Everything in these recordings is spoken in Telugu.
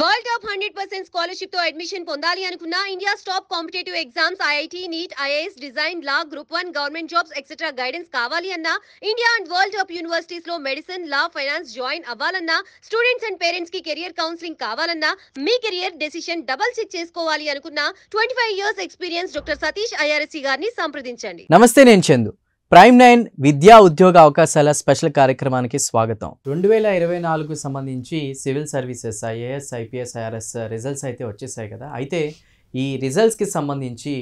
World of hundred percent scholarship తో అడ్మిషన్ పొందాలి అనుకున్న India stop competitive exams IIT NEET IAS design law group one government jobs etcetera guidance కావాలి అన్నా India and world of universities లో మెడిసిన్ లా ఫైనాన్స్ జాయిన్ అవ్వాలన్నా స్టూడెంట్స్ అండ్ పేరెంట్స్ కి కెరియర్ కౌన్సిలింగ్ కావాలన్నా మీ కెరియర్ డెసిషన్ డబల్ చెక్ చేసుకోవాలి అనుకున్న twenty five years experience doctor Satish IRSC గారిని సంప్రదించండి నమస్తే నేను చందు ప్రైమ్ నైన్ విద్యా ఉద్యోగ అవకాశాల స్పెషల్ కార్యక్రమానికి స్వాగతం రెండు వేల ఇరవై నాలుగు సంబంధించి civil services IAS IPS IRS results అయితే వచ్చేసాయి కదా అయితే ఈ రిజల్ట్స్కి సంబంధించి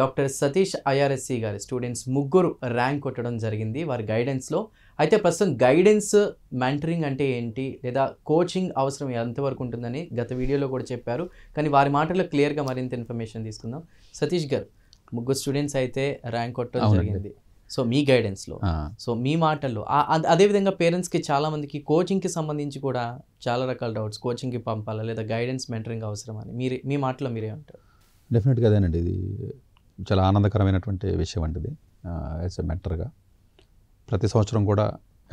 డాక్టర్ సతీష్ ఐఆర్ఎస్సి గారి స్టూడెంట్స్ ముగ్గురు ర్యాంక్ కొట్టడం జరిగింది వారి గైడెన్స్లో అయితే ప్రస్తుతం గైడెన్స్ మెంటరింగ్ అంటే ఏంటి లేదా కోచింగ్ అవసరం ఎంతవరకు ఉంటుందని గత వీడియోలో కూడా చెప్పారు కానీ వారి మాటల్లో క్లియర్గా మరింత ఇన్ఫర్మేషన్ తీసుకుందాం సతీష్ గారు ముగ్గురు స్టూడెంట్స్ అయితే ర్యాంక్ కొట్టడం జరిగింది సో మీ గైడెన్స్లో సో మీ మాటల్లో అదేవిధంగా పేరెంట్స్కి చాలామందికి కోచింగ్కి సంబంధించి కూడా చాలా రకాల డౌట్స్ కోచింగ్కి పంపాలా లేదా గైడెన్స్ మెంటరింగ్ అవసరం అని మీరు మీ మాటలో మీరే ఉంటారు డెఫినెట్గా అదేనండి ఇది చాలా ఆనందకరమైనటువంటి విషయం అంటిది యాజ్ ఎ మెంటర్గా ప్రతి సంవత్సరం కూడా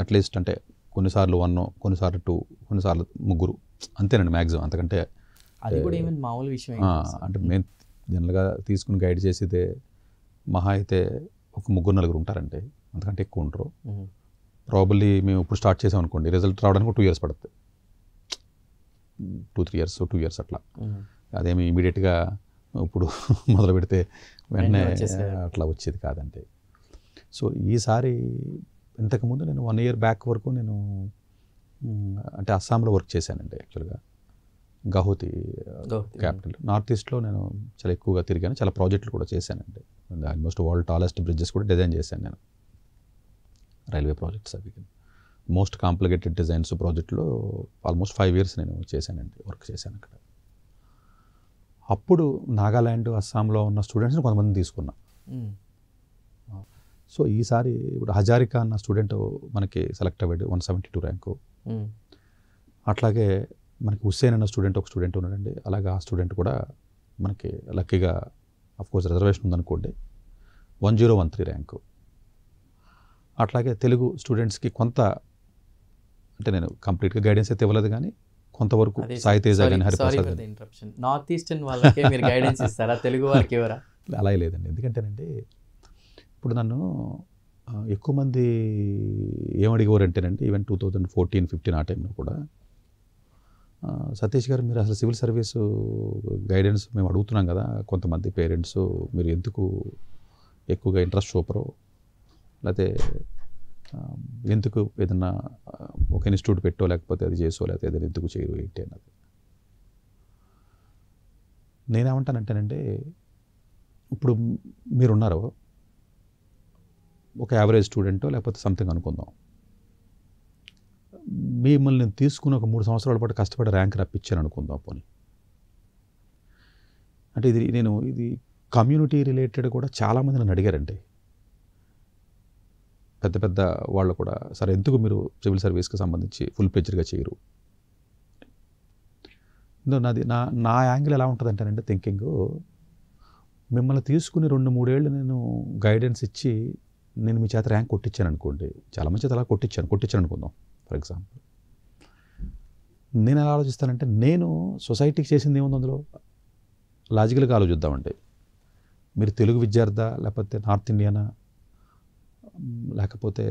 అట్లీస్ట్ అంటే కొన్నిసార్లు వన్ కొన్నిసార్లు టూ కొన్నిసార్లు ముగ్గురు అంతేనండి మ్యాక్సిమం అంతకంటే అది కూడా ఏమైనా మామూలు విషయం అంటే మేము జనరల్గా తీసుకుని గైడ్ చేసేదే మహా అయితే ఒక ముగ్గురు నలుగురు ఉంటారంటే అంతకంటే ఎక్కువ ఉంటారు ప్రాబబ్లీ మేము ఇప్పుడు స్టార్ట్ చేసాం అనుకోండి రిజల్ట్ రావడానికి టూ ఇయర్స్ పడుతుంది two three years two years అట్లా అదేమి ఇమీడియట్గా ఇప్పుడు మొదలు పెడితే వెంటనే అట్లా వచ్చేది కాదంటే సో ఈసారి ఇంతకుముందు నేను వన్ ఇయర్ బ్యాక్ వరకు నేను అంటే అస్సాంలో వర్క్ చేశానండి యాక్చువల్గా గహోతి క్యాపిటల్ నార్త్ ఈస్ట్లో నేను చాలా ఎక్కువగా తిరిగాను చాలా ప్రాజెక్టులు కూడా చేశానండి ఆల్మోస్ట్ వరల్డ్ టాలెస్ట్ బ్రిడ్జెస్ కూడా డిజైన్ చేశాను నేను రైల్వే ప్రాజెక్ట్స్ అవి మోస్ట్ కాంప్లికేటెడ్ డిజైన్స్ ప్రాజెక్టులో ఆల్మోస్ట్ ఫైవ్ ఇయర్స్ నేను చేశానండి వర్క్ చేశాను అక్కడ అప్పుడు నాగాల్యాండ్ అస్సాంలో ఉన్న స్టూడెంట్స్ని కొంతమంది తీసుకున్నా సో ఈసారి ఇప్పుడు హజారికా అన్న స్టూడెంట్ మనకి సెలెక్ట్ అయ్యాడు వన్ సెవెంటీ టూ ర్యాంకు అట్లాగే మనకి హుస్సేన్ అన్న స్టూడెంట్ ఒక స్టూడెంట్ ఉన్నాడండి అలాగే ఆ స్టూడెంట్ కూడా మనకి లక్కీగా కోర్స్ రిజర్వేషన్ ఉందనుకోండి one zero one three rank అట్లాగే తెలుగు స్టూడెంట్స్కి కొంత అంటే నేను కంప్లీట్గా గైడెన్స్ అయితే ఇవ్వలేదు కానీ కొంతవరకు సాయితేజ కానీ హరిప్రసాద్ నార్త్ ఈస్టర్న్ తెలుగు అలా లేదండి ఎందుకంటేనండి ఇప్పుడు నన్ను ఎక్కువ మంది అంటేనండి even two thousand fourteen fifteen ఆ టైంలో కూడా సతీష్ గారు మీరు అసలు సివిల్ సర్వీసు గైడెన్స్ మేము అడుగుతున్నాం కదా కొంతమంది పేరెంట్స్ మీరు ఎందుకు ఎక్కువగా ఇంట్రెస్ట్ చూపరు లేకపోతే ఎందుకు ఏదన్నా ఒక ఇన్స్టిట్యూట్ పెట్టో లేకపోతే అది చేసో లేకపోతే ఏదైనా ఎందుకు చేయరు ఏంటి అన్నది నేనేమంటానంటేనంటే ఇప్పుడు మీరున్నారు ఒక యావరేజ్ స్టూడెంటో లేకపోతే సంథింగ్ అనుకుందాం మిమ్మల్ని తీసుకుని ఒక మూడు సంవత్సరాల పాటు కష్టపడి ర్యాంక్ రప్పించాను అనుకుందాం పోనీ అంటే ఇది నేను ఇది కమ్యూనిటీ రిలేటెడ్ కూడా చాలామంది నన్ను అడిగారండి పెద్ద పెద్ద వాళ్ళు కూడా సరే ఎందుకు మీరు సివిల్ సర్వీస్కి సంబంధించి ఫుల్ పేజర్గా చేయరు నాది నా నా యాంగిల్ ఎలా ఉంటుంది అంటేనండి థింకింగ్ మిమ్మల్ని తీసుకుని రెండు మూడేళ్ళు నేను గైడెన్స్ ఇచ్చి నేను మీ చేత ర్యాంక్ కొట్టించాను అనుకోండి చాలా మంచి అలా కొట్టించాను కొట్టించాను అనుకుందాం ఫర్ ఎగ్జాంపుల్ నేను ఎలా ఆలోచిస్తానంటే నేను సొసైటీకి చేసింది ఏముంది అందులో లాజికల్గా ఆలోచిద్దామండి మీరు తెలుగు విద్యార్థ లేకపోతే నార్త్ ఇండియానా లేకపోతే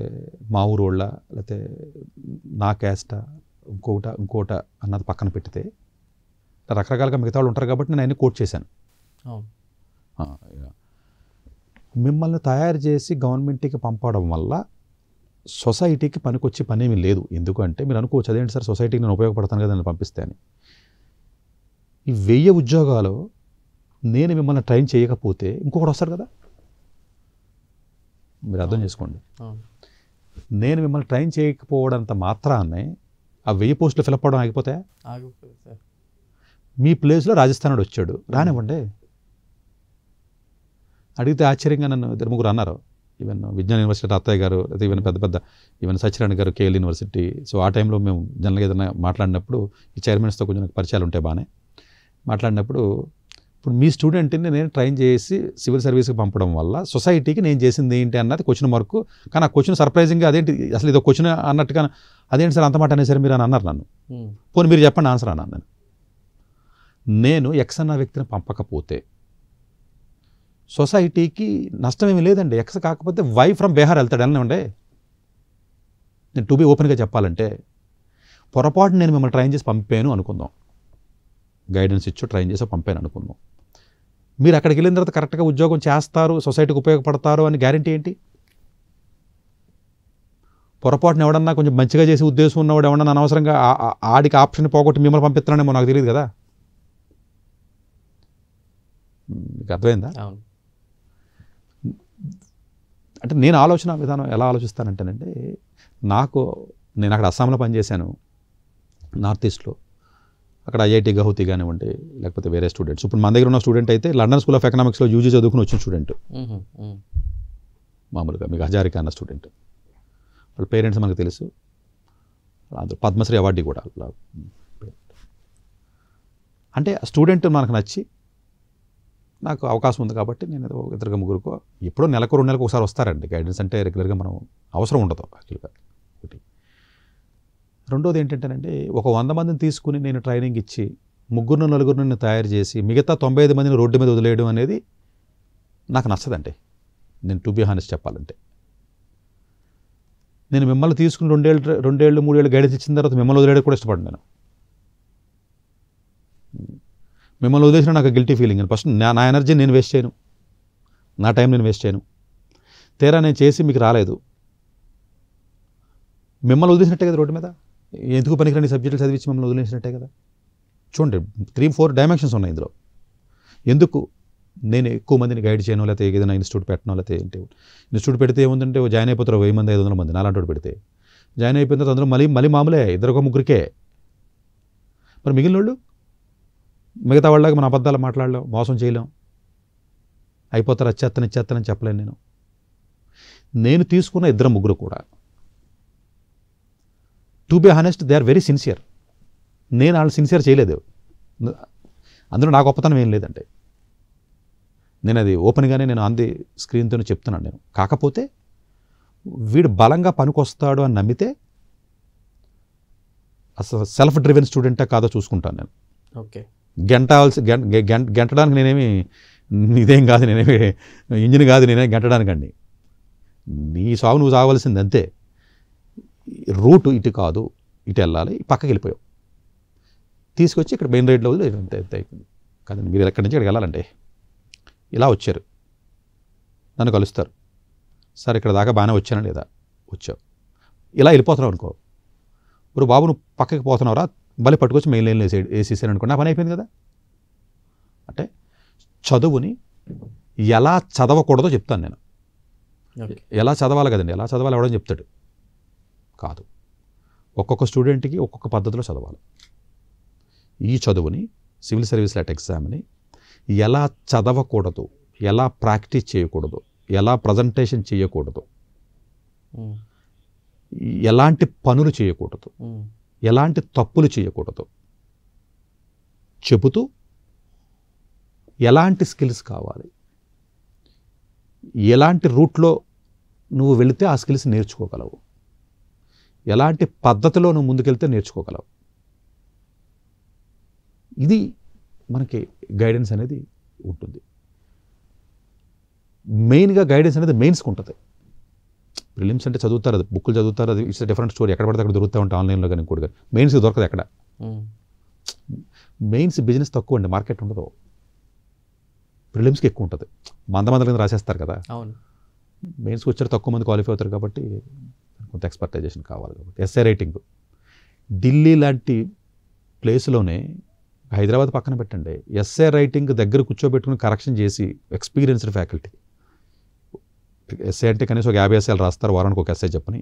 మా ఊరు వాళ్ళ లేకపోతే నా క్యాస్ట ఇంకోట ఇంకోట అన్నది పక్కన పెట్టితే రకరకాలుగా మిగతా వాళ్ళు ఉంటారు కాబట్టి నేను ఆయన కోట్ చేశాను మిమ్మల్ని తయారు చేసి గవర్నమెంట్కి పంపడం వల్ల సొసైటీకి పనికొచ్చే పనేమి లేదు ఎందుకంటే మీరు అనుకోవచ్చు అదేంటి సార్ సొసైటీకి నేను ఉపయోగపడతాను కదా నన్ను పంపిస్తే అని ఈ వెయ్యి ఉద్యోగాలు నేను మిమ్మల్ని ట్రైన్ చేయకపోతే ఇంకొకటి వస్తారు కదా మీరు అర్థం చేసుకోండి నేను మిమ్మల్ని ట్రైన్ చేయకపోవడంత మాత్రాన్నే ఆ వెయ్యి పోస్టులు ఫిలప్ అవ్వడం ఆగిపోతాయా మీ ప్లేస్లో రాజస్థానుడు వచ్చాడు రానివ్వండి అడిగితే ఆశ్చర్యంగా నన్ను ఇద్దరు ముగ్గురు అన్నారు ఈవెన్ విజ్ఞాన యూనివర్సిటీ అత్తయ్య గారు లేదా ఈవెన్ పెద్ద పెద్ద ఈవెన్ సత్యనారాయణ గారు కేఎల్ యూనివర్సిటీ సో ఆ టైంలో మేము జనరల్గా ఏదైనా మాట్లాడినప్పుడు ఈ చైర్మన్స్తో కొంచెం పరిచయాలు ఉంటాయి బాగానే మాట్లాడినప్పుడు ఇప్పుడు మీ స్టూడెంట్ని నేను ట్రైన్ చేసి సివిల్ సర్వీస్కి పంపడం వల్ల సొసైటీకి నేను చేసింది ఏంటి అన్నది క్వశ్చన్ మార్కు కానీ ఆ క్వశ్చన్ సర్ప్రైజింగ్గా అదేంటి అసలు ఇదో క్వశ్చన్ అన్నట్టుగా అదేంటి సార్ అంత మాట అనేసారి మీరు అని అన్నారు నన్ను hmm. పోనీ మీరు చెప్పండి ఆన్సర్ అన్నాను నేను నేను ఎక్స్ అన్న వ్యక్తిని పంపకపోతే సొసైటీకి నష్టం ఏమీ లేదండి ఎక్స్ కాకపోతే వై ఫ్రమ్ బీహార్ వెళ్తాడు వెళ్ళనండి నేను టూ బీ ఓపెన్గా చెప్పాలంటే పొరపాటు నేను మిమ్మల్ని ట్రైన్ చేసి పంపాను అనుకుందాం గైడెన్స్ ఇచ్చు ట్రైన్ చేసి పంపాను అనుకుందాం మీరు అక్కడికి వెళ్ళిన తర్వాత కరెక్ట్గా ఉద్యోగం చేస్తారు సొసైటీకి ఉపయోగపడతారు అని గ్యారంటీ ఏంటి పొరపాటున ఎవడన్నా కొంచెం మంచిగా చేసే ఉద్దేశం ఉన్నవాడు ఎవడన్నా అనవసరంగా ఆడికి ఆప్షన్ పోగొట్టి మిమ్మల్ని పంపిస్తున్నానేమో నాకు తెలియదు కదా మీకు అర్థమైందా అంటే నేను ఆలోచన విధానం ఎలా ఆలోచిస్తానంటేనండి నాకు నేను అక్కడ అస్సాంలో పనిచేశాను నార్త్ ఈస్ట్లో అక్కడ ఐఐటి గహుతి కానివ్వండి లేకపోతే వేరే స్టూడెంట్స్ ఇప్పుడు మన దగ్గర ఉన్న స్టూడెంట్ అయితే లండన్ స్కూల్ ఆఫ్ ఎకనామిక్స్లో యూజీ చదువుకుని వచ్చిన స్టూడెంట్ మామూలుగా మీకు హజారిక అన్న స్టూడెంట్ వాళ్ళ పేరెంట్స్ మనకు తెలుసు అందులో పద్మశ్రీ అవార్డు కూడా అంటే స్టూడెంట్ మనకు నచ్చి నాకు అవకాశం ఉంది కాబట్టి నేను ఇద్దరు ముగ్గురుకో ఎప్పుడో నెలకు రెండు నెలకు ఒకసారి వస్తారండి గైడెన్స్ అంటే రెగ్యులర్గా మనం అవసరం ఉండదు యాక్చువల్గా ఒకటి రెండోది ఏంటంటేనండి ఒక వంద మందిని తీసుకుని నేను ట్రైనింగ్ ఇచ్చి ముగ్గురు నలుగురిని తయారు చేసి మిగతా తొంభై ఐదు మందిని రోడ్డు మీద వదిలేయడం అనేది నాకు నచ్చదండి నేను టు బీ హానెస్ట్ చెప్పాలంటే నేను మిమ్మల్ని తీసుకుని రెండేళ్ళు రెండేళ్ళు మూడేళ్ళు గైడెన్స్ ఇచ్చిన తర్వాత మిమ్మల్ని వదిలేయడం కూడా ఇష్టపడ్డాను నేను మిమ్మల్ని వదిలేసిన నాకు గిల్టీ ఫీలింగ్ ఫస్ట్ నా నా ఎనర్జీ నేను వేస్ట్ చేయను నా టైం నేను వేస్ట్ చేయను తీరా నేను చేసి మీకు రాలేదు మిమ్మల్ని వదిలేసినట్టే కదా రోడ్డు మీద ఎందుకు పనికిరాని సబ్జెక్టులు చదివించి మిమ్మల్ని వదిలేసినట్టే కదా చూడండి త్రీ ఫోర్ డైమెన్షన్స్ ఉన్నాయి ఇందులో ఎందుకు నేను ఎక్కువ మందిని గైడ్ చేయను లేకపోతే ఏదైనా ఇన్స్టిట్యూట్ పెట్టను లేకపోతే ఏంటి ఇన్స్టిట్యూట్ పెడితే ఏముందంటే జాయిన్ అయిపోతారు వెయ్యి మంది ఐదు వందల మంది నాలాంటి పెడితే జాయిన్ అయిపోయిన తర్వాత అందరూ మళ్ళీ మళ్ళీ మామూలే ఇద్దరు ఒక ముగ్గురికే మరి మిగిలిన వాళ్ళు మిగతా వాళ్ళకి మన అబద్ధాలు మాట్లాడలేం మోసం చేయలేం అయిపోతారు అచ్చేత్తని ఇచ్చేత్తని చెప్పలేను నేను నేను తీసుకున్న ఇద్దరు ముగ్గురు కూడా to be honest they are very sincere నేను వాళ్ళు సిన్సియర్ చేయలేదు అందులో నా గొప్పతనం ఏం లేదంటే నేను అది ఓపెన్గానే నేను ఆన్ ది స్క్రీన్తోనే చెప్తున్నాను నేను కాకపోతే వీడు బలంగా పనికొస్తాడు అని నమ్మితే అసలు సెల్ఫ్ డ్రివెన్ స్టూడెంటా కాదో చూసుకుంటాను నేను ఓకే గెంటాల్సి గెంట గెంటడానికి నేనేమి ఇదేం కాదు నేనేమి ఇంజిన్ కాదు నేనే గెంటడానికండి నీ సాగు నువ్వు సాగవలసింది అంతే రూట్ ఇటు కాదు ఇటు వెళ్ళాలి పక్కకి వెళ్ళిపోయావు తీసుకొచ్చి ఇక్కడ మెయిన్ రైడ్లో వదిలి అంతే ఎంత అయిపోయింది కాదండి మీరు ఎక్కడి నుంచి ఇక్కడికి వెళ్ళాలంటే ఇలా వచ్చారు నన్ను కలుస్తారు సార్ ఇక్కడ దాకా బాగానే వచ్చానా లేదా వచ్చావు ఇలా వెళ్ళిపోతున్నావు అనుకో ఇప్పుడు బాబు నువ్వు పక్కకి పోతున్నావురా బలి పట్టుకొచ్చి మెయిన్ లైన్లో వేసే వేసేసారు అనుకోండి ఆ పని అయిపోయింది కదా అంటే చదువుని ఎలా చదవకూడదో చెప్తాను నేను ఎలా చదవాలి కదండి ఎలా చదవాలి ఎవడని చెప్తాడు కాదు ఒక్కొక్క స్టూడెంట్కి ఒక్కొక్క పద్ధతిలో చదవాలి ఈ చదువుని సివిల్ సర్వీస్ లెట్ ఎగ్జామ్ని ఎలా చదవకూడదు ఎలా ప్రాక్టీస్ చేయకూడదు ఎలా ప్రజెంటేషన్ చేయకూడదు ఎలాంటి పనులు చేయకూడదు ఎలాంటి తప్పులు చేయకూడదు చెబుతూ ఎలాంటి స్కిల్స్ కావాలి ఎలాంటి రూట్లో నువ్వు వెళితే ఆ స్కిల్స్ నేర్చుకోగలవు ఎలాంటి పద్ధతిలో నువ్వు ముందుకెళ్తే నేర్చుకోగలవు ఇది మనకి గైడెన్స్ అనేది ఉంటుంది మెయిన్గా గైడెన్స్ అనేది మెయిన్స్కి ఉంటుంది ప్రిలిమ్స్ అంటే చదువుతారు అది బుక్లు చదువుతారు అది ఇట్స్ డిఫరెంట్ స్టోరీ ఎక్కడ పడితే అక్కడ దొరుకుతూ ఉంటాయి ఆన్లైన్లో కానీ కూడా మెయిన్స్ దొరకదు ఎక్కడ మెయిన్స్ hmm. బిజినెస్ తక్కువ అండి మార్కెట్ ఉండదు ప్రిలిమ్స్కి ఎక్కువ ఉంటుంది మంద మంద కింద రాసేస్తారు కదా అవును మెయిన్స్కి వచ్చారు తక్కువ మంది క్వాలిఫై అవుతారు కాబట్టి కొంత ఎక్స్పర్టైజేషన్ కావాలి కాబట్టి ఎస్ఏ రైటింగ్ ఢిల్లీ లాంటి ప్లేస్లోనే హైదరాబాద్ పక్కన పెట్టండి ఎస్ఏ రైటింగ్ దగ్గర కూర్చోబెట్టుకుని కరెక్షన్ చేసి ఎక్స్పీరియన్స్డ్ ఫ్యాకల్టీ ఎస్ఏ అంటే కనీసం ఒక యాభై ఎస్ఏలు రాస్తారు వారానికి ఒక ఎస్ఏ చెప్పని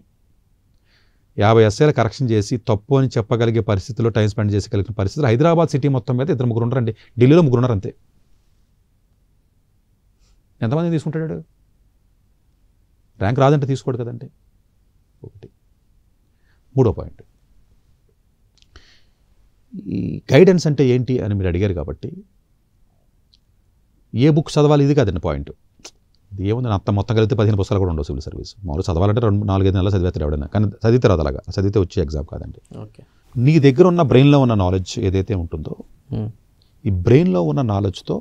యాభై ఎస్ఏలు కరెక్షన్ చేసి తప్పు అని చెప్పగలిగే పరిస్థితుల్లో టైం స్పెండ్ చేసేగలిగిన పరిస్థితులు హైదరాబాద్ సిటీ మొత్తం మీద ఇద్దరు ముగ్గురు ఉన్నారండి ఢిల్లీలో ముగ్గురు ఉన్నారు అంతే ఎంతమంది తీసుకుంటాడు ర్యాంక్ రాదంటే తీసుకోడు కదండి ఒకటి మూడో పాయింట్ ఈ గైడెన్స్ అంటే ఏంటి అని మీరు అడిగారు కాబట్టి ఏ బుక్ చదవాలి ఇది కాదండి పాయింట్ ఏముంది అంత మొత్తం కలిగితే పదిహేను పుస్తకాలు కూడా ఉండవు సివిల్ సర్వీస్ మామూలు చదవాలంటే రెండు నాలుగైదు నెలలు చదివేస్తారు ఎవడైనా కానీ చదివితే రాదు అలాగా చదివితే వచ్చే ఎగ్జామ్ కాదండి నీ దగ్గర ఉన్న బ్రెయిన్లో ఉన్న నాలెడ్జ్ ఏదైతే ఉంటుందో ఈ బ్రెయిన్లో ఉన్న నాలెడ్జ్తో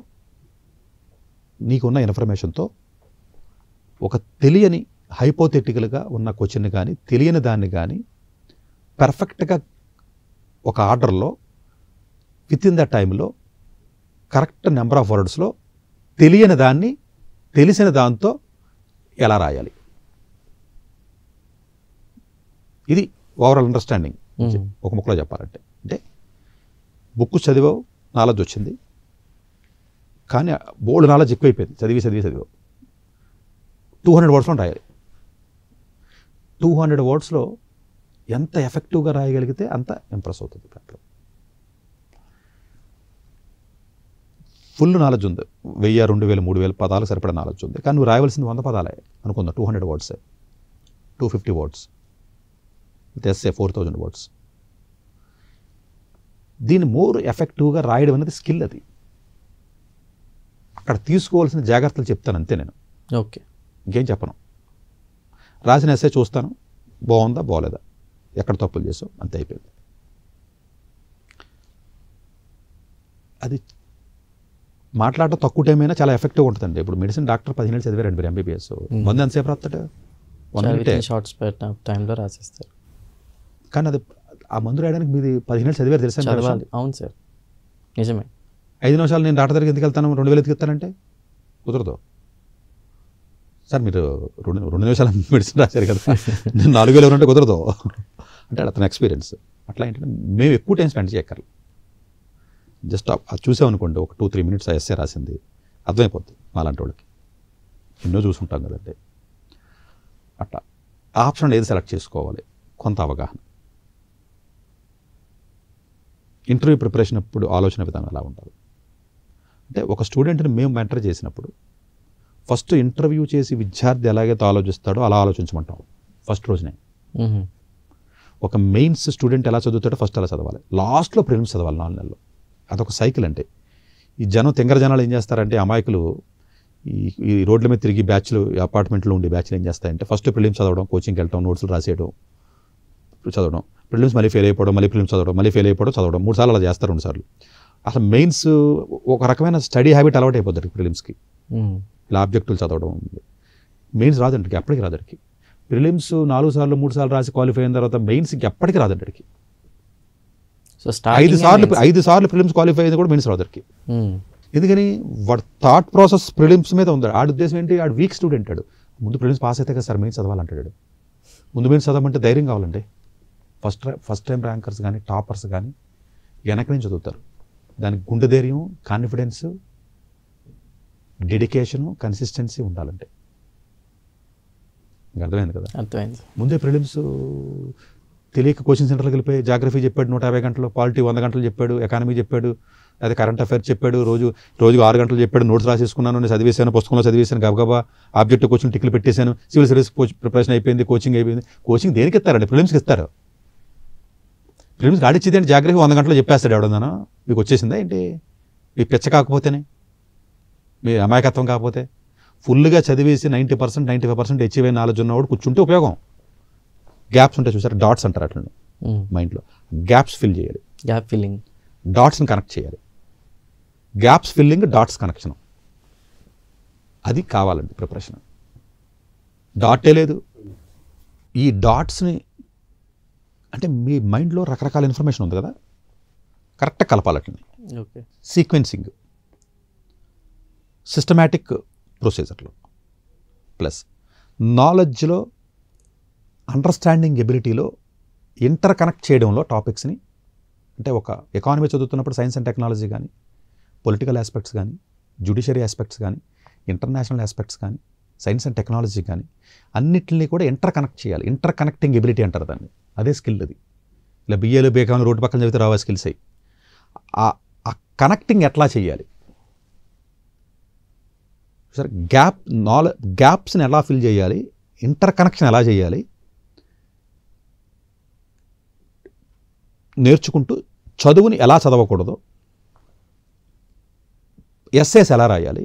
నీకున్న ఇన్ఫర్మేషన్తో ఒక తెలియని హైపోథెటికల్గా ఉన్న క్వశ్చన్ కానీ తెలియని దాన్ని కానీ పర్ఫెక్ట్గా ఒక ఆర్డర్లో విత్ ఇన్ ద టైంలో కరెక్ట్ నెంబర్ ఆఫ్ వర్డ్స్లో తెలియని దాన్ని తెలిసిన దాంతో ఎలా రాయాలి ఇది ఓవరాల్ అండర్స్టాండింగ్ ఒక ముక్కలో చెప్పాలంటే అంటే బుక్ చదివావు నాలెడ్జ్ వచ్చింది కానీ బోల్డ్ నాలెడ్జ్ ఎక్కువైపోయింది చదివి చదివి చదివావు టూ హండ్రెడ్ వర్డ్స్లో రాయాలి టూ హండ్రెడ్ వర్డ్స్లో ఎంత ఎఫెక్టివ్గా రాయగలిగితే అంత ఇంప్రెస్ అవుతుంది దాంట్లో ఫుల్ నాలెడ్జ్ ఉంది వెయ్యి రెండు వేల మూడు వేలు పదాలు సరిపడే నాలెడ్జ్ ఉంది కానీ నువ్వు రాయవలసింది వంద పదాలే అనుకుందాం two hundred words two fifty words with essay four thousand words దీన్ని మోర్ ఎఫెక్టివ్గా రాయడం అనేది స్కిల్ అది అక్కడ తీసుకోవాల్సిన జాగ్రత్తలు చెప్తాను అంతే నేను ఓకే ఇంకేం చెప్పను రాసిన ఎస్ఏ చూస్తాను బాగుందా బాగోలేదా ఎక్కడ తప్పులు చేసావు అంతే అయిపోయింది అది మాట్లాడటం తక్కువ టైం అయినా చాలా ఎఫెక్టివ్ ఉంటుందండి ఇప్పుడు మెడిసిన్ డాక్టర్ పదిహేను చదివారండి మీరు ఎంబీబీఎస్ మందు ఎంతసేపు రాస్తాడు వన్ షార్ట్స్ టైంలో రాసేస్తారు కానీ అది ఆ మందు రాయడానికి మీది నెలలు చదివారు తెలుసా అవును సార్ నిజమే ఐదు నిమిషాలు నేను డాక్టర్ దగ్గరికి ఎందుకు వెళ్తాను రెండు వేలు ఎత్తుకెళ్తానంటే కుదరదు సార్ మీరు రెండు రెండు నిమిషాలు మెడిసిన్ రాశారు కదా నేను నాలుగు వేలు ఎవరంటే కుదరదు అంటే అతని ఎక్స్పీరియన్స్ అట్లా ఏంటంటే మేము ఎక్కువ టైం స్పెండ్ చేయక్కర్లేదు జస్ట్ అది చూసామనుకోండి ఒక టూ త్రీ మినిట్స్ ఆ ఎస్ఏ రాసింది అర్థమైపోద్ది మాలాంటి వాళ్ళకి ఎన్నో చూసుంటాం కదండి అట్లా ఆప్షన్ ఏది సెలెక్ట్ చేసుకోవాలి కొంత అవగాహన ఇంటర్వ్యూ ప్రిపరేషన్ అప్పుడు ఆలోచన విధానం ఎలా ఉండాలి అంటే ఒక స్టూడెంట్ని మేము మెంటర్ చేసినప్పుడు ఫస్ట్ ఇంటర్వ్యూ చేసి విద్యార్థి ఎలాగైతే ఆలోచిస్తాడో అలా ఆలోచించమంటాం ఫస్ట్ రోజునే ఒక మెయిన్స్ స్టూడెంట్ ఎలా చదువుతాడో ఫస్ట్ అలా చదవాలి లాస్ట్లో ప్రిలిమ్స్ చదవాలి నాలుగు నెలలో అదొక సైకిల్ అంటే ఈ జనం తింగర జనాలు ఏం చేస్తారంటే అమాయకులు ఈ ఈ రోడ్ల మీద తిరిగి బ్యాచ్లు అపార్ట్మెంట్లో ఉండే బ్యాచ్లు ఏం చేస్తాయంటే ఫస్ట్ ప్రిలిమ్స్ చదవడం కోచింగ్కి వెళ్ళడం నోట్స్లు రాసేయడం చదవడం ప్రిలిమ్స్ మళ్ళీ ఫెయిల్ అయిపోవడం మళ్ళీ ఫిలిమ్స్ చదవడం మళ్ళీ ఫెయిల్ అయిపోవడం చదవడం మూడు సార్లు అలా చేస్తారు రెండు సార్లు అసలు మెయిన్స్ ఒక రకమైన స్టడీ హ్యాబిట్ అలవాటు అయిపోతుంది ప్రిలిమ్స్కి ఇలా ఆబ్జెక్టులు చదవడం మెయిన్స్ రాదండికి ఎప్పటికి రాదండికి ప్రిలిమ్స్ నాలుగు సార్లు మూడు సార్లు రాసి క్వాలిఫై అయిన తర్వాత మెయిన్స్ ఎప్పటికీ రాదండికి సో ఐదు సార్లు ఐదు సార్లు ప్రిలిమ్స్ క్వాలిఫై అయింది కూడా మినిస్టర్ అదర్కి hmm. ఎందుకని వాడు థాట్ ప్రాసెస్ ప్రిలిమ్స్ మీద ఉంది ఆడు ఉద్దేశం ఏంటి ఆడు వీక్ స్టూడెంట్ ఆడు ముందు ప్రిలిమ్స్ పాస్ అయితే కదా సార్ మెయిన్ చదవాలంటాడు ముందు మెయిన్ చదవమంటే ధైర్యం కావాలండి ఫస్ట్ ఫస్ట్ టైం ర్యాంకర్స్ కానీ టాపర్స్ కానీ వెనక నుంచి చదువుతారు దానికి గుండె ధైర్యం కాన్ఫిడెన్స్ డెడికేషను కన్సిస్టెన్సీ ఉండాలంటే అర్థమైంది కదా అర్థమైంది ముందే ప్రిలిమ్స్ తెలియక కోచింగ్ సెంటర్లు వెళ్ళిపోయి జాగ్రఫీ చెప్పాడు నూట యాభై గంటలు పాలిటీ వంద గంటలు చెప్పాడు ఎకానమీ చెప్పాడు లేదా కరెంట్ అఫైర్స్ చెప్పాడు రోజు రోజుకు ఆరు గంటలు చెప్పాడు నోట్స్ రాసేసుకున్నాను నేను చదివేశాను పుస్తకంలో చదివేశాను గబగబా ఆబ్జెక్ట్ కోచింగ్ టిక్లు పెట్టేశాను సివిల్ సర్వీస్ ప్రిపరేషన్ అయిపోయింది కోచింగ్ అయిపోయింది కోచింగ్ దేనికి ఇస్తారండి ప్రిలిమ్స్కి ఇస్తారు ప్రిలిమ్స్ రాడిచ్చేది అంటే జాగ్రఫీ వంద గంటలు చెప్పేస్తాడు ఎవడన్నాను మీకు వచ్చేసిందా ఏంటి మీ పిచ్చ కాకపోతేనే మీ అమాయకత్వం కాకపోతే ఫుల్గా చదివేసి ninety percent ninety five percent హెచ్ఐవై నాలెడ్జ్ ఉన్నవాడు కూర్చుంటే ఉపయోగం గ్యాప్స్ ఉంటే చూసారు డాట్స్ అంటారు అట్లనే మైండ్లో గ్యాప్స్ ఫిల్ చేయాలి గ్యాప్ ఫిల్లింగ్ డాట్స్ని కనెక్ట్ చేయాలి గ్యాప్స్ ఫిల్లింగ్ డాట్స్ కనెక్షన్ అది కావాలండి ప్రిపరేషన్ డాటే లేదు ఈ డాట్స్ని అంటే మీ మైండ్లో రకరకాల ఇన్ఫర్మేషన్ ఉంది కదా కరెక్ట్గా కలపాలట్లని ఓకే సీక్వెన్సింగ్ సిస్టమాటిక్ ప్రొసీజర్లో ప్లస్ నాలెడ్జ్లో అండర్స్టాండింగ్ ఎబిలిటీలో ఇంటర్ కనెక్ట్ చేయడంలో టాపిక్స్ని అంటే ఒక ఎకానమీ చదువుతున్నప్పుడు సైన్స్ అండ్ టెక్నాలజీ కానీ పొలిటికల్ ఆస్పెక్ట్స్ కానీ జ్యుడిషియరీ ఆస్పెక్ట్స్ కానీ ఇంటర్నేషనల్ ఆస్పెక్ట్స్ కానీ సైన్స్ అండ్ టెక్నాలజీ కానీ అన్నిటిని కూడా ఇంటర్ కనెక్ట్ చేయాలి ఇంటర్ కనెక్టింగ్ ఎబిలిటీ అంటారు దాన్ని అదే స్కిల్ అది ఇలా బిఏలు బీకాలు రోడ్డు పక్కన చదివితే రావా స్కిల్స్ అయ్యి ఆ కనెక్టింగ్ ఎట్లా చేయాలి సరే గ్యాప్ నాలె గ్యాప్స్ని ఎలా ఫిల్ చేయాలి ఇంటర్ కనెక్షన్ ఎలా చేయాలి నేర్చుకుంటూ చదువుని ఎలా చదవకూడదు ఎస్ఏస్ ఎలా రాయాలి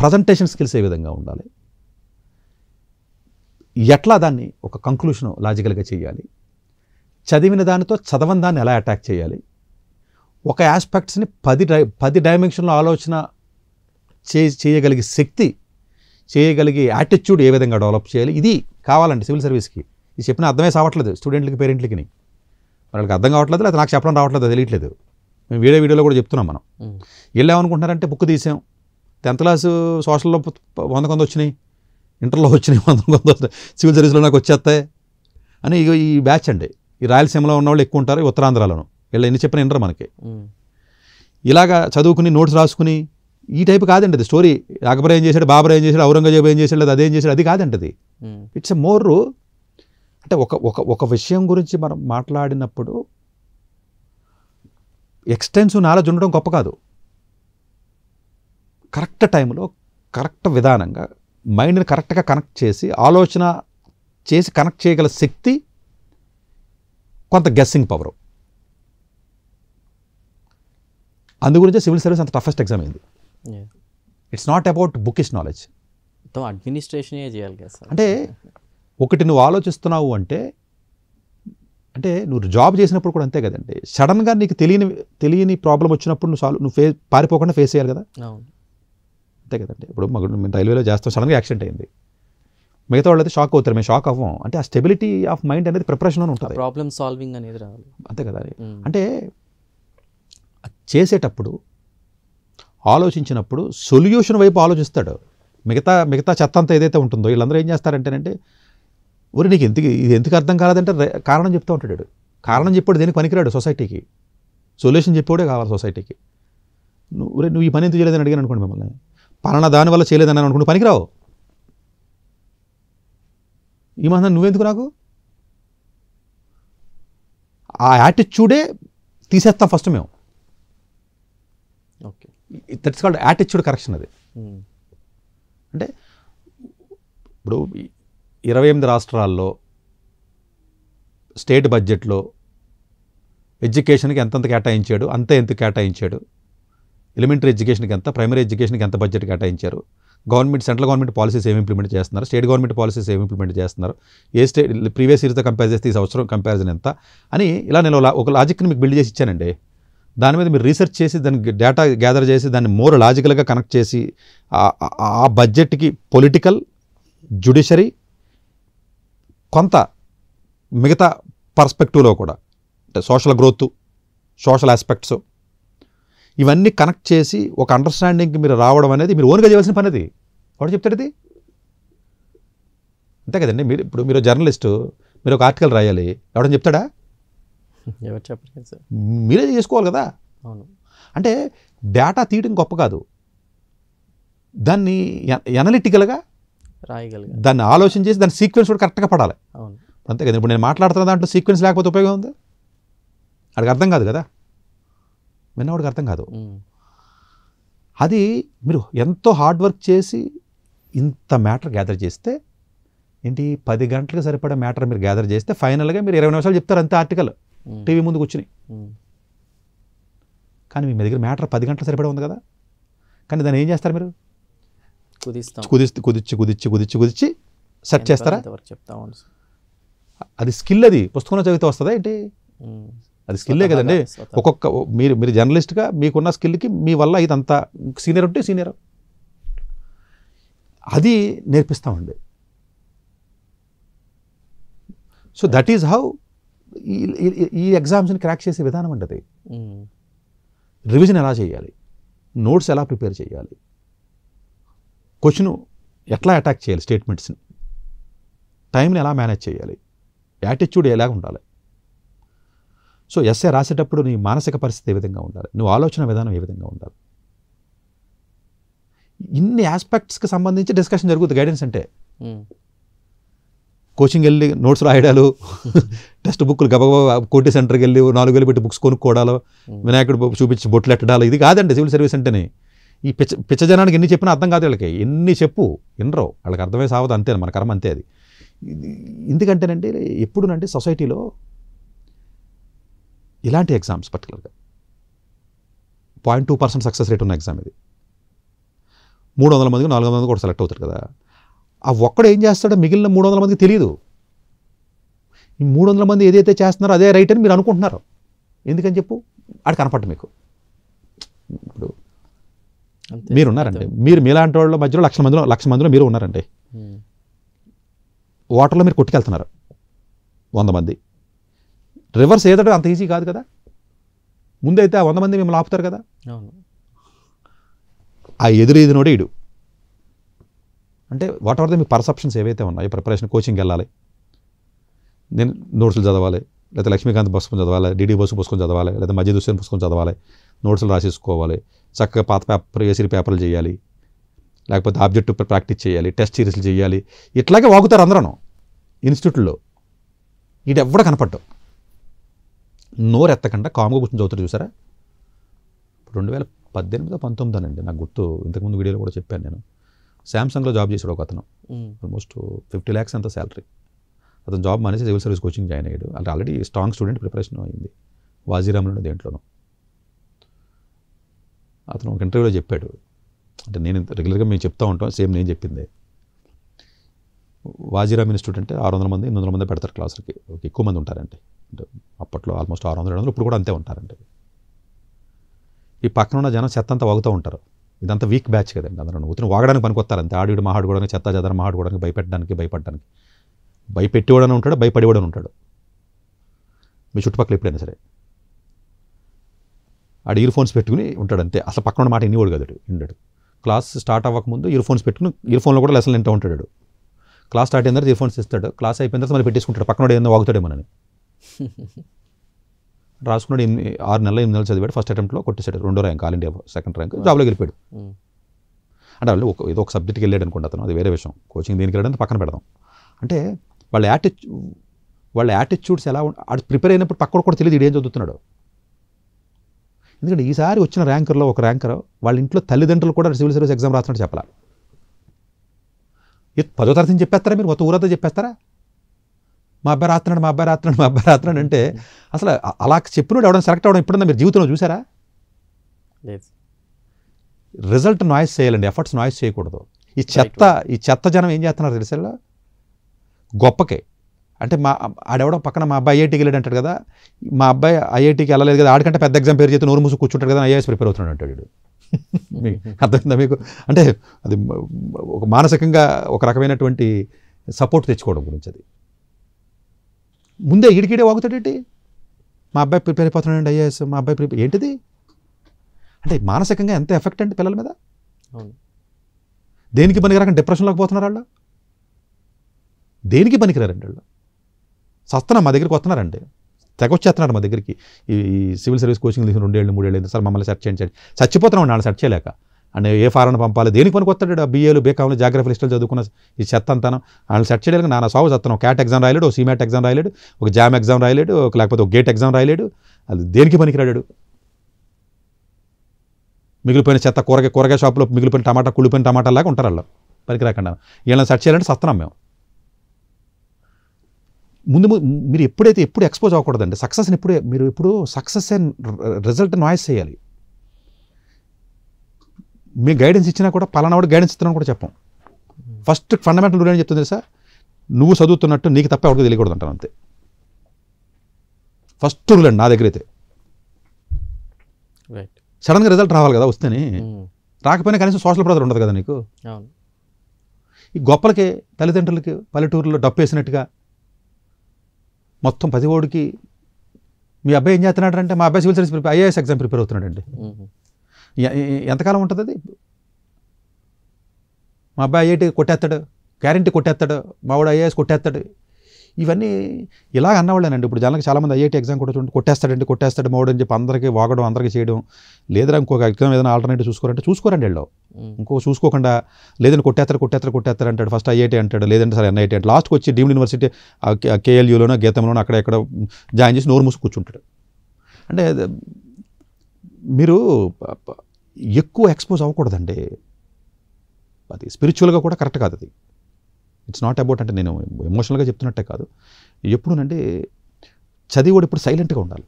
ప్రజెంటేషన్ స్కిల్స్ ఏ విధంగా ఉండాలి ఎట్లా దాన్ని ఒక కంక్లూషన్ లాజికల్గా చేయాలి చదివిన దానితో చదవని దాన్ని ఎలా అటాక్ చేయాలి ఒక ఆస్పెక్ట్స్ని పది డై పది డైమెన్షన్లో ఆలోచన చే చేయగలిగే శక్తి చేయగలిగే యాటిట్యూడ్ ఏ విధంగా డెవలప్ చేయాలి ఇది కావాలండి సివిల్ సర్వీస్కి ఇది చెప్పిన అర్థమే సావట్లేదు స్టూడెంట్లకి పేరెంట్లకి వాళ్ళకి అర్థం కావట్లేదు లేదా నాకు చెప్పడం రావట్లేదు తెలియట్లేదు మేము వీడియో వీడియోలో కూడా చెప్తున్నాం మనం వెళ్ళామనుకుంటున్నారంటే బుక్ తీసాం టెన్త్ క్లాస్ సోషల్లో వంద కొంద వచ్చినాయి ఇంటర్లో వచ్చినాయి వంద కొంత సివిల్ సర్వీస్లో నాకు వచ్చేస్తాయి అని ఇక ఈ బ్యాచ్ అండి ఈ రాయలసీమలో ఉన్న వాళ్ళు ఎక్కువ ఉంటారు ఉత్తరాంధ్రలోను వీళ్ళు ఎన్ని చెప్పిన ఇంటర్ మనకి ఇలాగా చదువుకుని నోట్స్ రాసుకుని ఈ టైప్ కాదండి అది స్టోరీ అక్బర్ ఏం చేశాడు బాబర్ ఏం చేశాడు ఔరంగజేబు ఏం చేశాడు అదేం చేశాడు అది కాదంటది ఇట్స్ మోర్ అంటే ఒక ఒక ఒక విషయం గురించి మనం మాట్లాడినప్పుడు ఎక్స్టెన్సివ్ నాలెడ్జ్ ఉండడం గొప్ప కాదు కరెక్ట్ టైంలో కరెక్ట్ విధానంగా మైండ్ని కరెక్ట్గా కనెక్ట్ చేసి ఆలోచన చేసి కనెక్ట్ చేయగల శక్తి కొంత గెస్సింగ్ పవరు అందుగురించే సివిల్ సర్వీస్ అంత టఫెస్ట్ ఎగ్జామ్ అయింది it's not about book is knowledge administration అంటే ఒకటి నువ్వు ఆలోచిస్తున్నావు అంటే అంటే నువ్వు జాబ్ చేసినప్పుడు కూడా అంతే కదండి సడన్గా నీకు తెలియని తెలియని ప్రాబ్లం వచ్చినప్పుడు నువ్వు సాల్వ్ నువ్వు ఫేస్ పారిపోకుండా ఫేస్ చేయాలి కదా అంతే కదండి ఇప్పుడు మగ మేము రైల్వేలో చేస్తాం సడన్గా యాక్సిడెంట్ అయింది మిగతా వాళ్ళు అయితే షాక్ అవుతారు మేము షాక్ అవ్వం అంటే ఆ స్టెబిలిటీ ఆఫ్ మైండ్ అనేది ప్రిపరేషన్ అని ఉంటుంది ప్రాబ్లమ్ సాల్వింగ్ అనేది రావాలి అంతే కదా అంటే చేసేటప్పుడు ఆలోచించినప్పుడు సొల్యూషన్ వైపు ఆలోచిస్తాడు మిగతా మిగతా చెత్త అంతా ఏదైతే ఉంటుందో వీళ్ళందరూ ఏం చేస్తారంటేనంటే ఒరి నీకు ఎందుకు ఇది ఎందుకు అర్థం కాలేదంటే కారణం చెప్తూ ఉంటాడు కారణం చెప్పాడు దేనికి పనికిరాడు సొసైటీకి సొల్యూషన్ చెప్పాడే కావాలి సొసైటీకి నువ్వు నువ్వు ఈ పని ఎందుకు చేయలేదని అడిగాను అనుకోండి మిమ్మల్ని పలానా దానివల్ల చేయలేదని అనుకుంటున్నాను పనికిరావు ఈ మాత్రం నువ్వెందుకు నాకు ఆ యాటిట్యూడే తీసేస్తాం ఫస్ట్ మేము okay that's called attitude correction అది hmm. అంటే ఇప్పుడు ఇరవై ఎనిమిది రాష్ట్రాల్లో స్టేట్ బడ్జెట్లో ఎడ్యుకేషన్కి ఎంతెంత కేటాయించాడు అంత ఎంత కేటాయించాడు ఎలిమెంటరీ ఎడ్యుకేషన్కి ఎంత ప్రైమరీ ఎడ్యుకేషన్కి ఎంత బడ్జెట్ కేటాయించారు గవర్నమెంట్ సెంట్రల్ గవర్నమెంట్ పాలసీస్ ఏమి ఇంప్లిమెంట్ చేస్తున్నారు స్టేట్ గవర్నమెంట్ పాలసీస్ ఏమి ఇంప్లిమెంట్ చేస్తున్నారు ఏ స్టేట్ ప్రీవియస్ ఇయర్తో కంపేర్ చేస్తే ఈ సంవత్సరం కంపారిజన్ ఎంత అని ఇలా నేను ఒక లాజిక్ని మీకు బిల్డ్ చేసి ఇచ్చానండి దాని మీద మీరు రీసెర్చ్ చేసి దాన్ని డేటా గ్యాదర్ చేసి దాన్ని మోర్ లాజికల్గా కనెక్ట్ చేసి ఆ బడ్జెట్కి పొలిటికల్ జుడిషరీ కొంత మిగతా పర్స్పెక్టివ్లో కూడా అంటే సోషల్ గ్రోత్ సోషల్ ఆస్పెక్ట్స్ ఇవన్నీ కనెక్ట్ చేసి ఒక అండర్స్టాండింగ్కి మీరు రావడం అనేది మీరు ఓన్గా చేయవలసిన పని అది ఎవరు చెప్తాడు అది అంతే కదండి మీరు ఇప్పుడు మీరు జర్నలిస్టు మీరు ఒక ఆర్టికల్ రాయాలి ఎవడని చెప్తాడా ఎవరు చెప్పలేదు సార్ మీరే చేసుకోవాలి కదా అవును అంటే డేటా తీయడం గొప్ప కాదు దాన్ని ఎనలిటికల్గా రాయగలిగా దాన్ని ఆలోచన చేసి దాని సీక్వెన్స్ కూడా కరెక్ట్గా పడాలి అవును అంతే కదా ఇప్పుడు నేను మాట్లాడుతున్న దాంట్లో సీక్వెన్స్ లేకపోతే ఉపయోగం ఉంది అక్కడికి అర్థం కాదు కదా విన్నవాడికి అర్థం కాదు అది మీరు ఎంతో హార్డ్ వర్క్ చేసి ఇంత మ్యాటర్ గ్యాదర్ చేస్తే ఏంటి పది గంటలకు సరిపడే మ్యాటర్ మీరు గ్యాదర్ చేస్తే ఫైనల్గా మీరు ఇరవై నిమిషాలు చెప్తారు అంతే ఆర్టికల్ టీవీ ముందుకు వచ్చినాయి కానీ మీ దగ్గర మ్యాటర్ పది గంటలు సరిపడే ఉంది కదా కానీ దాన్ని ఏం చేస్తారు మీరు కుదిస్తే కుదిచ్చి కుదిచ్చి కుదిచ్చి కుదిచ్చి సెట్ చేస్తారా అది స్కిల్ అది పుస్తకంలో చదివితే వస్తుందా ఏంటి అది స్కిల్లే కదండి ఒక్కొక్క మీరు మీరు జర్నలిస్ట్గా మీకున్న స్కిల్కి మీ వల్ల ఇదంతా సీనియర్ ఉంటే సీనియర్ అది నేర్పిస్తామండి సో దట్ ఈజ్ హౌ ఈ ఎగ్జామ్స్ని క్రాక్ చేసే విధానం అండి అది రివిజన్ ఎలా చేయాలి నోట్స్ ఎలా ప్రిపేర్ చేయాలి క్వశ్చన్ ఎట్లా అటాక్ చేయాలి స్టేట్మెంట్స్ని టైంని ఎలా మేనేజ్ చేయాలి యాటిట్యూడ్ ఎలా ఉండాలి సో ఎస్ఏ రాసేటప్పుడు నీ మానసిక పరిస్థితి ఏ విధంగా ఉండాలి నువ్వు ఆలోచన విధానం ఏ విధంగా ఉండాలి ఇన్ని ఆస్పెక్ట్స్కి సంబంధించి డిస్కషన్ జరుగుతుంది గైడెన్స్ అంటే కోచింగ్ hmm. వెళ్ళి నోట్స్ రాయడాలు టెక్స్ట్ బుక్లు గబగబా కోటి సెంటర్కి వెళ్ళి నాలుగు వేలు పెట్టి బుక్స్ కొనుక్కోవడాలు hmm. వినాయకుడు చూపించి బొట్లు ఎట్టడాలు ఇది కాదండి సివిల్ సర్వీస్ అంటేనే ఈ పిచ్చ పిచ్చజనానికి ఎన్ని చెప్పినా అర్థం కాదు వీళ్ళకి ఎన్ని చెప్పు వినరు వాళ్ళకి అర్థమే సావదు అంతే మన కర్మ అంతే అది ఎందుకంటేనంటే ఎప్పుడునంటే సొసైటీలో ఇలాంటి ఎగ్జామ్స్ పర్టికులర్గా point two percent success rate ఉన్న ఎగ్జామ్ ఇది మూడు వందల మందికి నాలుగు వందల కూడా సెలెక్ట్ అవుతారు కదా ఆ ఒక్కడు ఏం చేస్తాడో మిగిలిన మూడు వందల మందికి తెలియదు ఈ మూడు వందల మంది ఏదైతే చేస్తున్నారో అదే రైట్ అని మీరు అనుకుంటున్నారు ఎందుకని చెప్పు ఆడ కనపడ్డ మీకు ఇప్పుడు మీరు ఉన్నారండి మీరు మీలాంటి వాళ్ళ మధ్యలో లక్ష మందిలో లక్ష మందిలో మీరు ఉన్నారండి వాటర్లో మీరు కొట్టుకెళ్తున్నారు వంద మంది రివర్స్ ఏదంటే అంత ఈజీ కాదు కదా ముందైతే ఆ వంద మంది మిమ్మల్ని ఆపుతారు కదా ఆ నోడే ఇడు అంటే వాట్ ఆర్ ద మీ పర్సెప్షన్స్ ఏవైతే ఉన్నాయో ప్రిపరేషన్ కోచింగ్కి వెళ్ళాలి నేను నోట్స్లు చదవాలి లేకపోతే లక్ష్మీకాంత్ పుస్తకం చదవాలి డిడి బోసు పుస్తకం చదవాలి లేదా మజీద్ హుస్సేన్ పుస్తకం చదవాలి నోట్స్లు రాసేసుకోవాలి చక్కగా పాత పేపర్ వేసిన పేపర్లు చేయాలి లేకపోతే ఆబ్జెక్ట్ ప్రాక్టీస్ చేయాలి టెస్ట్ సిరీస్లు చేయాలి ఇట్లాగే వాగుతారు అందరూ ఇన్స్టిట్యూట్లో ఈడెవ్వడ నోరు నోరెత్తకుండా కామ్గా కూర్చొని చదువుతారు చూసారా రెండు వేల పద్దెనిమిదో అండి నాకు గుర్తు ఇంతకుముందు వీడియోలో కూడా చెప్పాను నేను శాంసంగ్లో జాబ్ చేశాడు ఒక అతను ఆల్మోస్ట్ ఫిఫ్టీ ల్యాక్స్ అంత శాలరీ అతను జాబ్ మానేసి సివిల్ సర్వీస్ కోచింగ్ జాయిన్ అయ్యాడు అంటే ఆల్రెడీ స్ట్రాంగ్ స్టూడెంట్ ప్రిపరేషన్ అయింది వాజీరామ్లోనే దేంట్లోనూ అతను ఒక ఇంటర్వ్యూలో చెప్పాడు అంటే నేను రెగ్యులర్గా మేము చెప్తా ఉంటాం సేమ్ నేను చెప్పిందే వాజీరా ఇన్స్టిట్యూట్ అంటే ఆరు వందల మంది ఎనిమిది వందల మంది పెడతారు క్లాసులకి ఎక్కువ మంది ఉంటారండి అంటే అప్పట్లో ఆల్మోస్ట్ ఆరు వందల ఇప్పుడు కూడా అంతే ఉంటారండి ఈ పక్కన ఉన్న జనం చెత్త అంతా వాగుతూ ఉంటారు ఇదంతా వీక్ బ్యాచ్ కదండి అందరూ ఊతిని వాగడానికి పనికొస్తారు అంతే ఆడివిడు కూడా చెత్త చెదర కూడా భయపెట్టడానికి భయపడడానికి భయపెట్టేవాడని ఉంటాడు కూడా ఉంటాడు మీ చుట్టుపక్కల ఎప్పుడైనా సరే ఆడు ఇయర్ ఫోన్స్ పెట్టుకుని ఉంటాడు అంతే అసలు పక్కన మాట వినేవాడు కదా ఉండడు క్లాస్ స్టార్ట్ అవ్వకముందు ఇయర్ ఫోన్స్ పెట్టుకుని ఇయర్ ఫోన్లో కూడా లెసన్ వింటూ ఉంటాడు క్లాస్ స్టార్ట్ అయిన తర్వాత ఇయర్ ఫోన్స్ ఇస్తాడు క్లాస్ అయిపోయిన తర్వాత మళ్ళీ పెట్టేసుకుంటాడు పక్కన ఏదో వాగుతాడు మనని రాసుకున్నాడు ఎన్ని ఆరు నెలలు ఎనిమిది నెలలు చదివాడు ఫస్ట్ అటెంప్ట్లో కొట్టేశాడు రెండో rank all India second rank జాబ్లోకి వెళ్ళిపోయాడు అంటే వాళ్ళు ఒక ఏదో ఒక సబ్జెక్ట్కి వెళ్ళాడు అనుకుంటా అతను అది వేరే విషయం కోచింగ్ దీనికి వెళ్ళడానికి పక్కన పెడదాం అంటే వాళ్ళ యాటిట్యూ వాళ్ళ యాటిట్యూడ్స్ ఎలా ఆడు ప్రిపేర్ అయినప్పుడు పక్కన కూడా తెలియదు ఇడేం చదువుతున్నాడు ఎందుకంటే ఈసారి వచ్చిన ర్యాంకర్లో ఒక ర్యాంకర్ వాళ్ళ ఇంట్లో తల్లిదండ్రులు కూడా సివిల్ సర్వీస్ ఎగ్జామ్ రాస్తున్నట్టు చెప్పాలి పదో తరగతి చెప్పేస్తారా మీరు మొత్తం ఊరంతా చెప్పేస్తారా మా అబ్బాయి రాస్తున్నాడు మా అబ్బాయి రాస్తున్నాడు మా అబ్బాయి రాస్తున్నాడు అంటే అసలు అలా చెప్పినోడు ఎవడైనా సెలెక్ట్ అవ్వడం ఎప్పుడన్నా మీరు జీవితంలో చూసారా రిజల్ట్ నాయిస్ చేయాలండి ఎఫర్ట్స్ నాయిస్ చేయకూడదు ఈ చెత్త ఈ చెత్త జనం ఏం చేస్తున్నారు తెలిసేలా గొప్పకే అంటే మా ఆడెవడో పక్కన మా అబ్బాయి ఐఐటీకి వెళ్ళాడు అంటాడు కదా మా అబ్బాయి ఐఐటీకి వెళ్ళలేదు కదా ఆడికంటే పెద్ద ఎగ్జామ్ పేరు చేస్తే నోరు మూసు కూర్చుంటాడు కదా ఐఏఎస్ ప్రిపేర్ అవుతున్నాడు అంటాడు అర్థమైందా మీకు అంటే అది ఒక మానసికంగా ఒక రకమైనటువంటి సపోర్ట్ తెచ్చుకోవడం గురించి అది ముందే ఈడికిడే వాగుతాడేంటి మా అబ్బాయి ప్రిపేర్ అయిపోతున్నాడండి ఐఏఎస్ మా అబ్బాయి ప్రిపేర్ ఏంటిది అంటే మానసికంగా ఎంత ఎఫెక్ట్ అండి పిల్లల మీద దేనికి పనికిరాక డిప్రెషన్లోకి పోతున్నారు వాళ్ళు దేనికి పనికిరారండి వాళ్ళు సస్తనం మా దగ్గరికి వస్తున్నారండి తెగొచ్చేస్తున్నారు మా దగ్గరికి ఈ సివిల్ సర్వీస్ కోచింగ్ తీసుకుని రెండేళ్ళు మూడేళ్ళు అయింది సార్ మమ్మల్ని సెర్చ్ చేయండి చచ్చిపోతున్నాం వాళ్ళు సెర్చ్ చేయలేక అండ్ ఏ ఫారాన్ని పంపాలి దేనికి పనికి వస్తాడు బీఏలు బీకామ్లు జాగ్రఫీ లిస్టులు చదువుకున్న ఈ చెత్త అంతాను వాళ్ళు సెర్చ్ చేయలేక నాన్న సాగు చత్తనం క్యాట్ ఎగ్జామ్ రాయలేడు ఒక సిమాట్ ఎగ్జామ్ రాయలేడు ఒక జామ్ ఎగ్జామ్ రాయలేడు ఒక లేకపోతే ఒక గేట్ ఎగ్జామ్ రాయలేడు అది దేనికి పనికిరాడు మిగిలిపోయిన చెత్త కూరగాయ కూరగాయ షాప్లో మిగిలిపోయిన టమాటా కుళ్ళిపోయిన టమాటా లాగా ఉంటారు వాళ్ళు పనికి రాకుండా వీళ్ళని సెర్చ్ చేయాలంటే సత్తనం మేము ముందు మీరు ఎప్పుడైతే ఎప్పుడు ఎక్స్పోజ్ అవ్వకూడదండి సక్సెస్ని ఎప్పుడే మీరు ఎప్పుడు సక్సెస్ అండ్ రిజల్ట్ నాయిస్ చేయాలి మీ గైడెన్స్ ఇచ్చినా కూడా పలానా కూడా గైడెన్స్ ఇస్తున్నా కూడా చెప్పం ఫస్ట్ ఫండమెంటల్ రూల్ అని చెప్తుంది సార్ నువ్వు చదువుతున్నట్టు నీకు తప్ప ఎవరికి తెలియకూడదు అంటాను అంతే ఫస్ట్ రూల్ అండి నా దగ్గర అయితే సడన్గా రిజల్ట్ రావాలి కదా వస్తేనే hmm. రాకపోయినా కనీసం సోషల్ బ్రదర్ ఉండదు కదా నీకు ఈ గొప్పలకి తల్లిదండ్రులకి పల్లెటూరులో డప్పు వేసినట్టుగా మొత్తం పది ఓడికి మీ అబ్బాయి ఏం చేస్తున్నాడు అంటే మా అబ్బాయి civil service prepare IAS exam prepare అవుతున్నాడండి ఎంతకాలం ఉంటుంది అది మా అబ్బాయి ఐఐటి కొట్టేస్తాడు గ్యారంటీ కొట్టేస్తాడు మావాడు ఐఏఎస్ కొట్టేస్తాడు ఇవన్నీ ఇలా అన్నవాళ్ళేనండి ఇప్పుడు జనాలకు చాలామంది ఐఐటి ఎగ్జామ్ కూడా చూడండి కొట్టేస్తాడండి కొట్టేస్తాడు మావాడు అని చెప్పి అందరికీ వాగడం అందరికీ చేయడం లేదా ఇంకొక ఎగ్జామ్ ఏదైనా ఆల్టర్నేటివ్ చూసుకోరంటే చూసుకోరండి వెళ్ళావు ఇంకో చూసుకోకుండా లేదని కొట్టేస్తారు కొట్టేస్తారు కొట్టేస్తారు అంటాడు ఫస్ట్ ఐఐటి అంటాడు లేదంటే సరే ఎన్ఐటి అంటే లాస్ట్కి వచ్చి డీమ్డ్ యూనివర్సిటీ కేఎల్యూలోనో గీతంలోనో అక్కడ ఎక్కడ జాయిన్ చేసి నోరు మూసి కూర్చుంటాడు అంటే మీరు ఎక్కువ ఎక్స్పోజ్ అవ్వకూడదండి అది స్పిరిచువల్గా కూడా కరెక్ట్ కాదు అది ఇట్స్ నాట్ అబౌట్ అంటే నేను ఎమోషనల్గా చెప్తున్నట్టే కాదు ఎప్పుడునండి చదివాడు ఇప్పుడు సైలెంట్గా ఉండాలి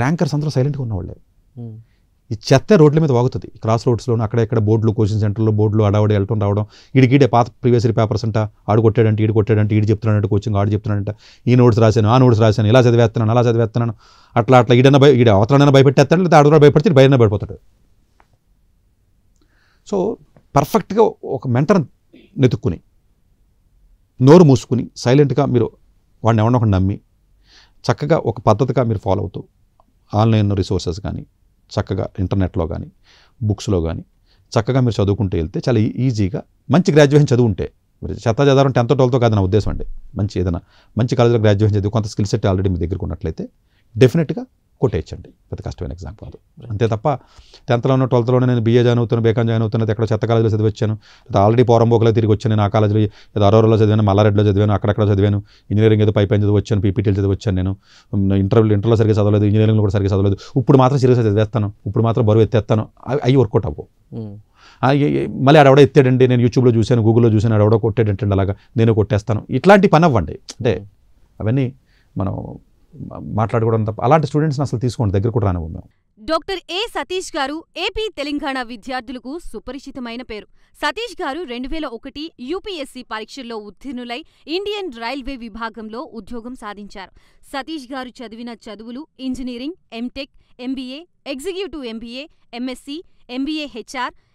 ర్యాంకర్స్ అందరూ సైలెంట్గా ఉన్నవాళ్ళే ఈ చెత్త రోడ్ల మీద వాగుతుంది క్రాస్ రోడ్స్లో అక్కడ ఇక్కడ బోర్డులు కోచింగ్ సెంటర్లో బోర్డులు అడవడి వెళ్ళటం రావడం ఈడికీడే పాత ప్రీవియస్ పేపర్స్ అంట ఆడు కొట్టాడంటే ఈడు కొట్టాడంటే ఈడు చెప్తున్నాడంటే కోచింగ్ ఆడు చెప్తున్నాడంట ఈ నోట్స్ రాశాను ఆ నోట్స్ రాశాను ఇలా చదివేస్తున్నాను అలా చదివేస్తున్నాను అట్లా అట్లా ఈడన్న భయ ఈడ అవతలనైనా భయపెట్టేస్తాడు లేదా ఆడు భయపడితే భయన పడిపోతాడు సో పర్ఫెక్ట్గా ఒక మెంటర్ నెతుక్కుని నోరు మూసుకుని సైలెంట్గా మీరు వాడిని ఎవరినొకటి నమ్మి చక్కగా ఒక పద్ధతిగా మీరు ఫాలో అవుతూ ఆన్లైన్ రిసోర్సెస్ కానీ చక్కగా ఇంటర్నెట్లో కానీ బుక్స్లో కానీ చక్కగా మీరు చదువుకుంటూ వెళ్తే చాలా ఈజీగా మంచి గ్రాడ్యుయేషన్ చదువుంటే చెత్త చదవడం టెన్త్ ట్వెల్త్తో కాదు నా ఉద్దేశం అండి మంచి ఏదైనా మంచి కాలేజీలో గ్రాడ్యుయేషన్ చదివి కొంత స్కిల్ సెట్ ఆల్రెడీ మీ దగ్గరకు ఉన్నట్లయితే డెఫినెట్గా కొట్టేయచ్చండి పెద్ద కష్టమైన ఎగ్జామ్ కాదు అంతే తప్ప టెన్త్లోనూ ట్వెల్త్లోనే నేను బీఏ జాయిన్ అవుతున్నాను బీకాన్ జాయిన్ అవుతున్నది ఎక్కడ చెత్త కాలేజీలో చదివచ్చాను లేదా ఆల్రెడీ పోరంబోకలో తిరిగి వచ్చాను నా కాలేజీలో ఏదో అరోరలో చదివాను మల్లారెడ్డిలో చదివాను అక్కడక్కడ చదివాను ఇంజనీరింగ్ ఏదో పైపైన చదివచ్చాను పీపీటీలు చదివచ్చాను నేను ఇంటర్వ్యూ ఇంటర్లో సరిగ్గా చదవలేదు ఇంజనీరింగ్లో కూడా సరిగ్గా చదవలేదు ఇప్పుడు మాత్రం సీరియస్గా చదివేస్తాను ఇప్పుడు మాత్రం బరువు ఎత్తేస్తాను అవి వర్కౌట్ అవ్వు మళ్ళీ ఆడవడ ఎత్తాడండి నేను యూట్యూబ్లో చూశాను గూగుల్లో చూశాను ఆడవడ కొట్టాడంటే అలాగా నేను కొట్టేస్తాను ఇట్లాంటి పని అవ్వండి అంటే అవన్నీ మనం మాట్లాడుకోవడం తప్ప అలాంటి స్టూడెంట్స్ని అసలు తీసుకోండి దగ్గర కూడా రానివ్వం మేము డాక్టర్ ఏ సతీష్ గారు ఏపీ తెలంగాణ విద్యార్థులకు సుపరిచితమైన పేరు సతీష్ గారు రెండు వేల ఒకటి యూపీఎస్సీ పరీక్షల్లో ఉత్తీర్ణులై ఇండియన్ రైల్వే విభాగంలో ఉద్యోగం సాధించారు సతీష్ గారు చదివిన చదువులు engineering MTech MBA executive MBA MSc MBA HR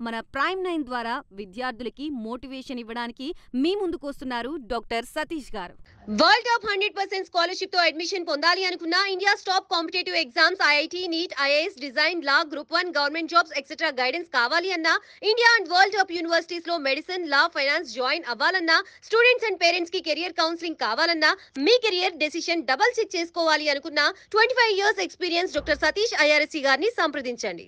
ముఖ్యంగా మన ప్రైమ్ నైన్ ద్వారా విద్యార్థులకి మోటివేషన్ ఇవ్వడానికి మీ ముందుకు వస్తున్నారు డాక్టర్ సతీష్ గారు world top hundred percent scholarship తో అడ్మిషన్ పొందాలి అనుకున్న India stop competitive exams IIT NEET IAS design law group one government jobs etcetera guidance కావాలి అన్నా India and world top universities లో మెడిసిన్ లా ఫైనాన్స్ జాయిన్ అవ్వాలన్నా స్టూడెంట్స్ అండ్ పేరెంట్స్ కి కెరియర్ కౌన్సిలింగ్ కావాలన్నా మీ కెరియర్ డెసిషన్ డబల్ చెక్ చేసుకోవాలి అనుకున్న twenty five years experience doctor Satish IRSC గారిని సంప్రదించండి